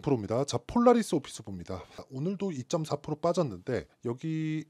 강프로입니다. 자, 폴라리스 오피스봅니다 오늘도 2.4% 빠졌는데 여기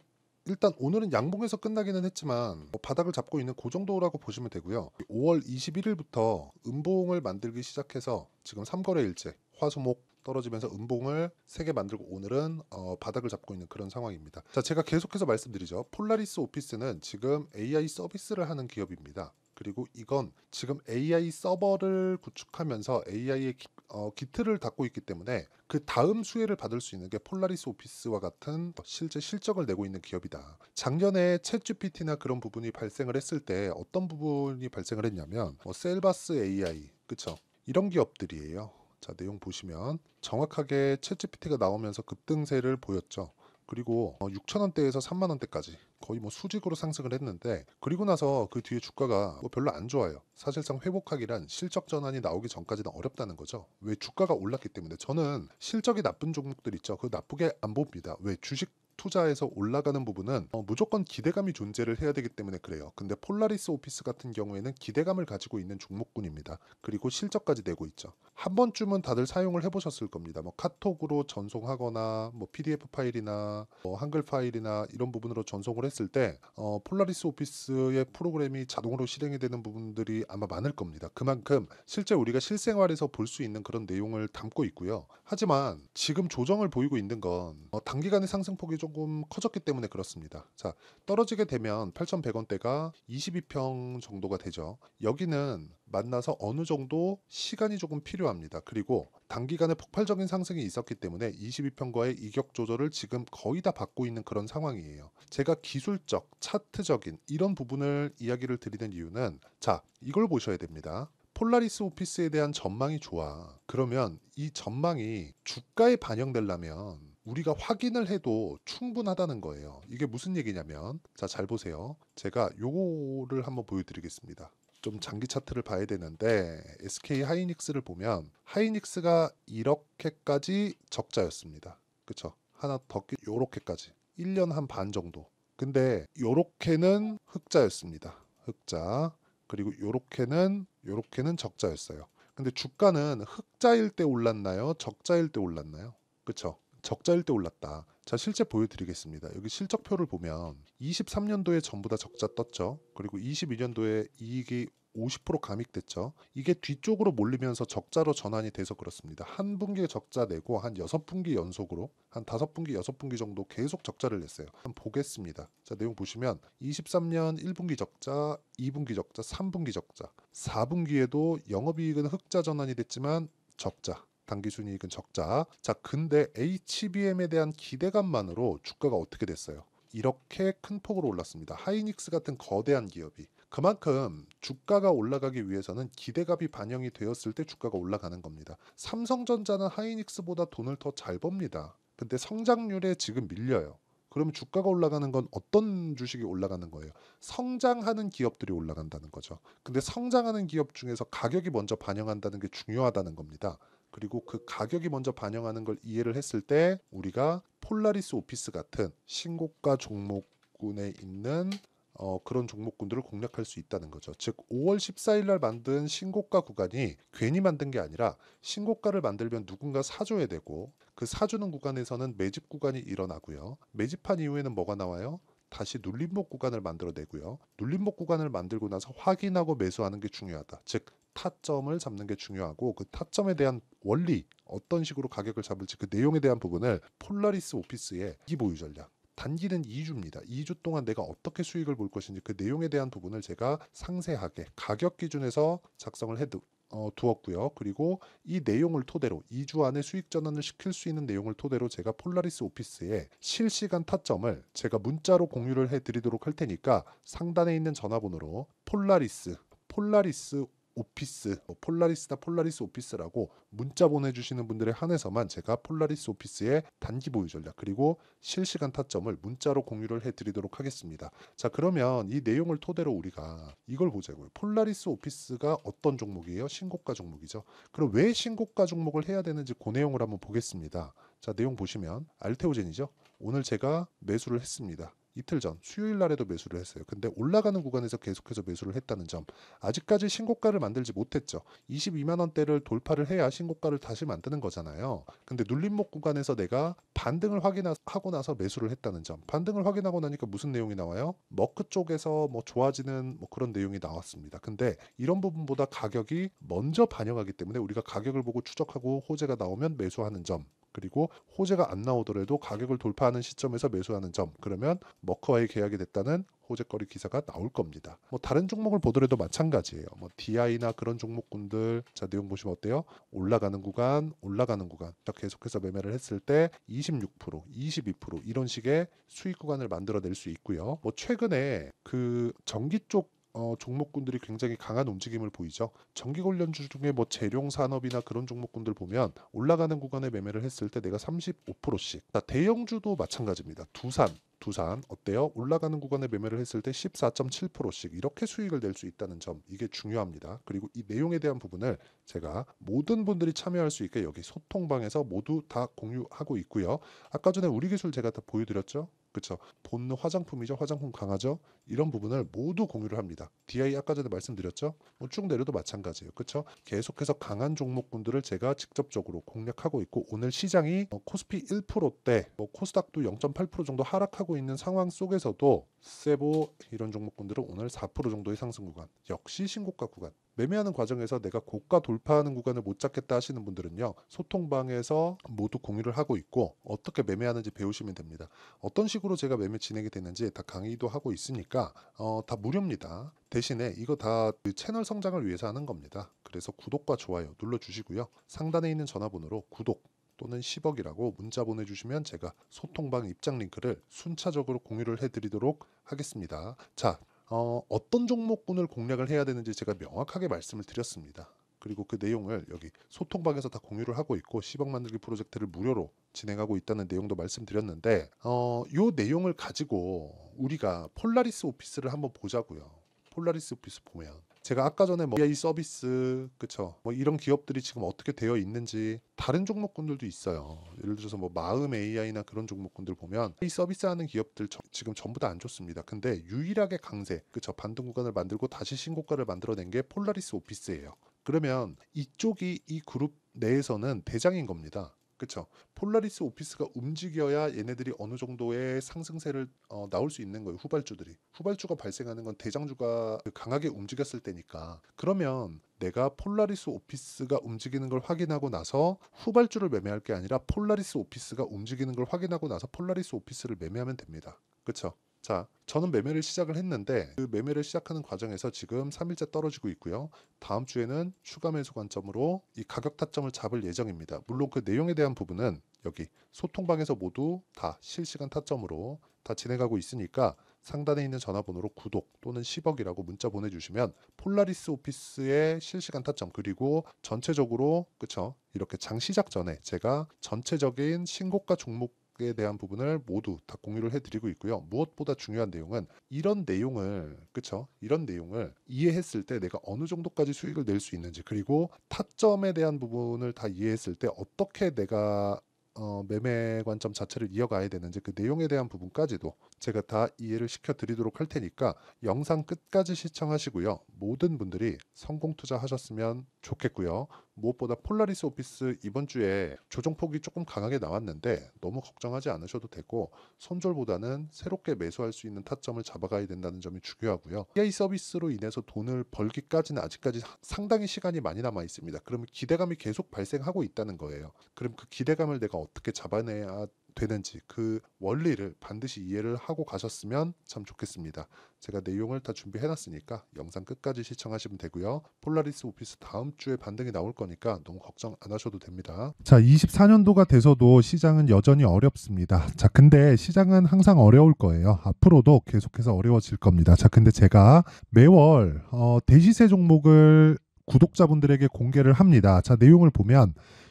일단 오늘은 양봉에서 끝나기는 했지만 뭐 바닥을 잡고 있는 그 정도라고 보시면 되고요. 5월 21일부터 음봉을 만들기 시작해서 지금 3거래일째 화수목 떨어지면서 음봉을 세개 만들고 오늘은 어, 바닥을 잡고 있는 그런 상황입니다. 자, 제가 계속해서 말씀드리죠. 폴라리스 오피스는 지금 AI 서비스를 하는 기업입니다. 그리고 이건 지금 AI 서버를 구축하면서 AI의 기, 어, 기틀을 닫고 있기 때문에 그 다음 수혜를 받을 수 있는 게 폴라리스 오피스와 같은 실제 실적을 내고 있는 기업이다. 작년에 챗GPT나 그런 부분이 발생을 했을 때 어떤 부분이 발생을 했냐면 뭐 셀바스 AI, 그쵸? 이런 기업들이에요. 자 내용 보시면 정확하게 챗GPT가 나오면서 급등세를 보였죠. 그리고 6천원대에서 어, 3만원대까지 거의 뭐 수직으로 상승을 했는데 그리고 나서 그 뒤에 주가가 뭐 별로 안 좋아요. 사실상 회복하기란 실적 전환이 나오기 전까지는 어렵다는 거죠. 왜 주가가 올랐기 때문에 저는 실적이 나쁜 종목들 있죠. 그 나쁘게 안 봅니다. 왜 주식 투자에서 올라가는 부분은 어, 무조건 기대감이 존재를 해야 되기 때문에 그래요. 근데 폴라리스 오피스 같은 경우에는 기대감을 가지고 있는 종목군입니다. 그리고 실적까지 내고 있죠. 한 번쯤은 다들 사용을 해보셨을 겁니다. 뭐 카톡으로 전송하거나 뭐 PDF 파일이나 뭐 한글 파일이나 이런 부분으로 전송을 했을 때 어, 폴라리스 오피스의 프로그램이 자동으로 실행이 되는 부분들이 아마 많을 겁니다. 그만큼 실제 우리가 실생활에서 볼 수 있는 그런 내용을 담고 있고요. 하지만 지금 조정을 보이고 있는 건 어, 단기간의 상승폭이 좀 조금 커졌기 때문에 그렇습니다. 자, 떨어지게 되면 8,100원대가 22평 정도가 되죠. 여기는 만나서 어느 정도 시간이 조금 필요합니다. 그리고 단기간에 폭발적인 상승이 있었기 때문에 22평과의 이격 조절을 지금 거의 다 받고 있는 그런 상황이에요. 제가 기술적, 차트적인 이런 부분을 이야기를 드리는 이유는 자, 이걸 보셔야 됩니다. 폴라리스 오피스에 대한 전망이 좋아. 그러면 이 전망이 주가에 반영되려면 우리가 확인을 해도 충분하다는 거예요. 이게 무슨 얘기냐면 자 잘 보세요. 제가 요거를 한번 보여드리겠습니다. 좀 장기 차트를 봐야 되는데 SK 하이닉스를 보면 하이닉스가 이렇게까지 적자였습니다. 그쵸? 하나 더 끼, 요렇게까지 1년 한 반 정도. 근데 요렇게는 흑자였습니다. 흑자. 그리고 요렇게는 요렇게는 적자였어요. 근데 주가는 흑자일 때 올랐나요? 적자일 때 올랐나요? 그쵸? 적자일 때 올랐다. 자, 실제 보여드리겠습니다. 여기 실적표를 보면 23년도에 전부 다 적자 떴죠. 그리고 22년도에 이익이 50% 감익됐죠. 이게 뒤쪽으로 몰리면서 적자로 전환이 돼서 그렇습니다. 한 분기에 적자 내고 한6 분기 연속으로 한5 분기 6 분기 정도 계속 적자를 냈어요. 한번 보겠습니다. 자, 내용 보시면 23년 1분기 적자, 2분기 적자, 3분기 적자, 4분기에도 영업이익은 흑자 전환이 됐지만 적자, 단기 순이익은 적자. 자, 근데 HBM에 대한 기대감만으로 주가가 어떻게 됐어요? 이렇게 큰 폭으로 올랐습니다. 하이닉스 같은 거대한 기업이 그만큼 주가가 올라가기 위해서는 기대감이 반영이 되었을 때 주가가 올라가는 겁니다. 삼성전자는 하이닉스보다 돈을 더 잘 법니다. 근데 성장률에 지금 밀려요. 그러면 주가가 올라가는 건 어떤 주식이 올라가는 거예요? 성장하는 기업들이 올라간다는 거죠. 근데 성장하는 기업 중에서 가격이 먼저 반영한다는 게 중요하다는 겁니다. 그리고 그 가격이 먼저 반영하는 걸 이해를 했을 때 우리가 폴라리스 오피스 같은 신고가 종목군에 있는 어, 그런 종목군들을 공략할 수 있다는 거죠. 즉 5월 14일 날 만든 신고가 구간이 괜히 만든 게 아니라 신고가를 만들면 누군가 사줘야 되고 그 사주는 구간에서는 매집 구간이 일어나고요. 매집한 이후에는 뭐가 나와요? 다시 눌림목 구간을 만들어내고요. 눌림목 구간을 만들고 나서 확인하고 매수하는 게 중요하다. 즉 타점을 잡는 게 중요하고 그 타점에 대한 원리 어떤 식으로 가격을 잡을지 그 내용에 대한 부분을 폴라리스 오피스의 이 보유 전략 단기는 2주입니다. 2주 동안 내가 어떻게 수익을 볼 것인지 그 내용에 대한 부분을 제가 상세하게 가격 기준에서 작성을 해두, 어, 두었고요. 그리고 이 내용을 토대로 2주 안에 수익 전환을 시킬 수 있는 내용을 토대로 제가 폴라리스 오피스에 실시간 타점을 제가 문자로 공유를 해드리도록 할 테니까 상단에 있는 전화번호로 폴라리스 폴라리스 오피스, 뭐 폴라리스다 폴라리스 오피스라고 문자 보내주시는 분들에 한해서만 제가 폴라리스 오피스의 단기 보유 전략 그리고 실시간 타점을 문자로 공유를 해드리도록 하겠습니다. 자 그러면 이 내용을 토대로 우리가 이걸 보자고요. 폴라리스 오피스가 어떤 종목이에요? 신고가 종목이죠. 그럼 왜 신고가 종목을 해야 되는지 그 내용을 한번 보겠습니다. 자 내용 보시면 알테오젠이죠. 오늘 제가 매수를 했습니다. 이틀 전 수요일 날에도 매수를 했어요. 근데 올라가는 구간에서 계속해서 매수를 했다는 점. 아직까지 신고가를 만들지 못했죠. 22만 원대를 돌파를 해야 신고가를 다시 만드는 거잖아요. 근데 눌림목 구간에서 내가 반등을 확인하고 나서 매수를 했다는 점. 반등을 확인하고 나니까 무슨 내용이 나와요? 머크 쪽에서 뭐 좋아지는 뭐 그런 내용이 나왔습니다. 근데 이런 부분보다 가격이 먼저 반영하기 때문에 우리가 가격을 보고 추적하고 호재가 나오면 매수하는 점. 그리고 호재가 안 나오더라도 가격을 돌파하는 시점에서 매수하는 점 그러면 머커와의 계약이 됐다는 호재거리 기사가 나올 겁니다. 뭐 다른 종목을 보더라도 마찬가지예요. 뭐 DI나 그런 종목군들 자 내용 보시면 어때요? 올라가는 구간, 올라가는 구간 계속해서 매매를 했을 때 26%, 22% 이런 식의 수익 구간을 만들어낼 수 있고요. 뭐 최근에 그 전기 쪽 어, 종목군들이 굉장히 강한 움직임을 보이죠. 전기 관련주 중에 뭐 재룡 산업이나 그런 종목군들 보면 올라가는 구간에 매매를 했을 때 내가 35%씩. 대형주도 마찬가지입니다. 두산, 두산 어때요? 올라가는 구간에 매매를 했을 때 14.7%씩 이렇게 수익을 낼 수 있다는 점 이게 중요합니다. 그리고 이 내용에 대한 부분을 제가 모든 분들이 참여할 수 있게 여기 소통방에서 모두 다 공유하고 있고요. 아까 전에 우리 기술 제가 다 보여드렸죠? 그렇죠. 본 화장품이죠. 화장품 강하죠 이런 부분을 모두 공유를 합니다. DI 아까 전에 말씀드렸죠. 뭐쭉 내려도 마찬가지예요. 그렇죠. 계속해서 강한 종목군들을 제가 직접적으로 공략하고 있고 오늘 시장이 뭐 코스피 1%대, 뭐 코스닥도 0.8% 정도 하락하고 있는 상황 속에서도 세보 이런 종목군들은 오늘 4% 정도의 상승 구간, 역시 신고가 구간 매매하는 과정에서 내가 고가 돌파하는 구간을 못 잡겠다 하시는 분들은요. 소통방에서 모두 공유를 하고 있고 어떻게 매매하는지 배우시면 됩니다. 어떤 식으로 제가 매매 진행이 되는지 다 강의도 하고 있으니까 어, 다 무료입니다. 대신에 이거 다 그 채널 성장을 위해서 하는 겁니다. 그래서 구독과 좋아요 눌러주시고요. 상단에 있는 전화번호로 구독 또는 10억이라고 문자 보내주시면 제가 소통방 입장 링크를 순차적으로 공유를 해드리도록 하겠습니다. 자, 어, 어떤 종목군을 공략을 해야 되는지 제가 명확하게 말씀을 드렸습니다. 그리고 그 내용을 여기 소통방에서 다 공유를 하고 있고 10억 만들기 프로젝트를 무료로 진행하고 있다는 내용도 말씀드렸는데 어, 이 내용을 가지고 우리가 폴라리스 오피스를 한번 보자고요. 폴라리스 오피스 보면 제가 아까 전에 뭐 AI 서비스 그쵸 뭐 이런 기업들이 지금 어떻게 되어 있는지 다른 종목군들도 있어요. 예를 들어서 뭐 마음 AI나 그런 종목군들 보면 이 서비스하는 기업들 저, 지금 전부 다 안 좋습니다. 근데 유일하게 강세 그쵸 반등 구간을 만들고 다시 신고가를 만들어낸 게 폴라리스 오피스예요. 그러면 이쪽이 이 그룹 내에서는 대장인 겁니다. 그렇죠. 폴라리스 오피스가 움직여야 얘네들이 어느 정도의 상승세를 어, 나올 수 있는 거예요. 후발주들이. 후발주가 발생하는 건 대장주가 강하게 움직였을 때니까. 그러면 내가 폴라리스 오피스가 움직이는 걸 확인하고 나서 후발주를 매매할 게 아니라 폴라리스 오피스가 움직이는 걸 확인하고 나서 폴라리스 오피스를 매매하면 됩니다. 그쵸 자, 저는 매매를 시작을 했는데 그 매매를 시작하는 과정에서 지금 3일째 떨어지고 있고요. 다음 주에는 추가 매수 관점으로 이 가격 타점을 잡을 예정입니다. 물론 그 내용에 대한 부분은 여기 소통방에서 모두 다 실시간 타점으로 다 진행하고 있으니까 상단에 있는 전화번호로 구독 또는 10억이라고 문자 보내주시면 폴라리스 오피스의 실시간 타점 그리고 전체적으로 그쵸 이렇게 장 시작 전에 제가 전체적인 신고가 종목 전략에 대한 부분을 모두 다 공유를 해드리고 있고요. 무엇보다 중요한 내용은 이런 내용을 그쵸? 이런 내용을 이해했을 때 내가 어느 정도까지 수익을 낼 수 있는지 그리고 타점에 대한 부분을 다 이해했을 때 어떻게 내가 어, 매매 관점 자체를 이어가야 되는지 그 내용에 대한 부분까지도 제가 다 이해를 시켜드리도록 할 테니까 영상 끝까지 시청하시고요. 모든 분들이 성공 투자하셨으면 좋겠고요. 무엇보다 폴라리스 오피스 이번 주에 조정폭이 조금 강하게 나왔는데 너무 걱정하지 않으셔도 되고 손절보다는 새롭게 매수할 수 있는 타점을 잡아가야 된다는 점이 중요하고요. AI 서비스로 인해서 돈을 벌기까지는 아직까지 상당히 시간이 많이 남아 있습니다. 그러면 기대감이 계속 발생하고 있다는 거예요. 그럼 그 기대감을 내가 어떻게 잡아내야 되는지 그 원리를 반드시 이해를 하고 가셨으면 참 좋겠습니다. 제가 내용을 다 준비해놨으니까 영상 끝까지 시청하시면 되고요. 폴라리스 오피스 다음 주에 반등이 나올 거니까 너무 걱정 안 하셔도 됩니다. 자, 24년도가 돼서도 시장은 여전히 어렵습니다. 자, 근데 시장은 항상 어려울 거예요. 앞으로도 계속해서 어려워질 겁니다. 자, 근데 제가 매월 어, 대시세 종목을 구독자분들에게 공개를 합니다. 자, 내용을 보면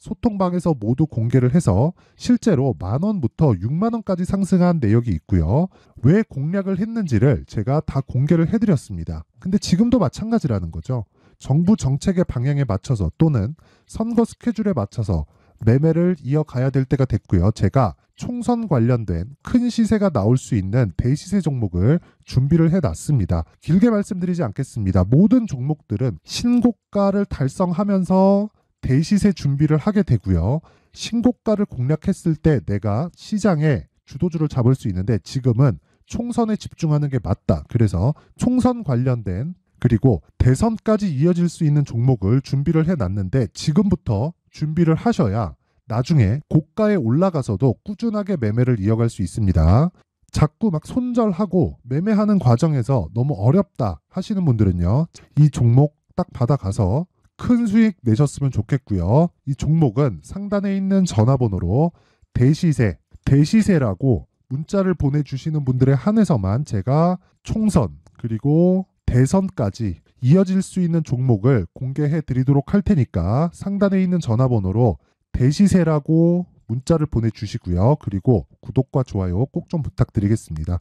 소통방에서 모두 공개를 해서 실제로 만 원부터 6만 원까지 상승한 내역이 있고요. 왜 공략을 했는지를 제가 다 공개를 해드렸습니다. 근데 지금도 마찬가지라는 거죠. 정부 정책의 방향에 맞춰서 또는 선거 스케줄에 맞춰서 매매를 이어가야 될 때가 됐고요. 제가 총선 관련된 큰 시세가 나올 수 있는 대시세 종목을 준비를 해놨습니다. 길게 말씀드리지 않겠습니다. 모든 종목들은 신고가를 달성하면서 대시세 준비를 하게 되고요. 신고가를 공략했을 때 내가 시장에 주도주를 잡을 수 있는데 지금은 총선에 집중하는 게 맞다. 그래서 총선 관련된 그리고 대선까지 이어질 수 있는 종목을 준비를 해 놨는데 지금부터 준비를 하셔야 나중에 고가에 올라가서도 꾸준하게 매매를 이어갈 수 있습니다. 자꾸 막 손절하고 매매하는 과정에서 너무 어렵다 하시는 분들은요. 이 종목 딱 받아가서 큰 수익 내셨으면 좋겠고요. 이 종목은 상단에 있는 전화번호로 대시세, 대시세라고 문자를 보내주시는 분들의 한해서만 제가 총선 그리고 대선까지 이어질 수 있는 종목을 공개해 드리도록 할 테니까 상단에 있는 전화번호로 대시세라고 문자를 보내주시고요. 그리고 구독과 좋아요 꼭 좀 부탁드리겠습니다.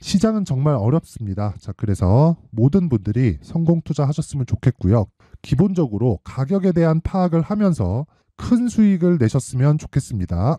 시장은 정말 어렵습니다. 자, 그래서 모든 분들이 성공 투자하셨으면 좋겠고요. 기본적으로 가격에 대한 파악을 하면서 큰 수익을 내셨으면 좋겠습니다.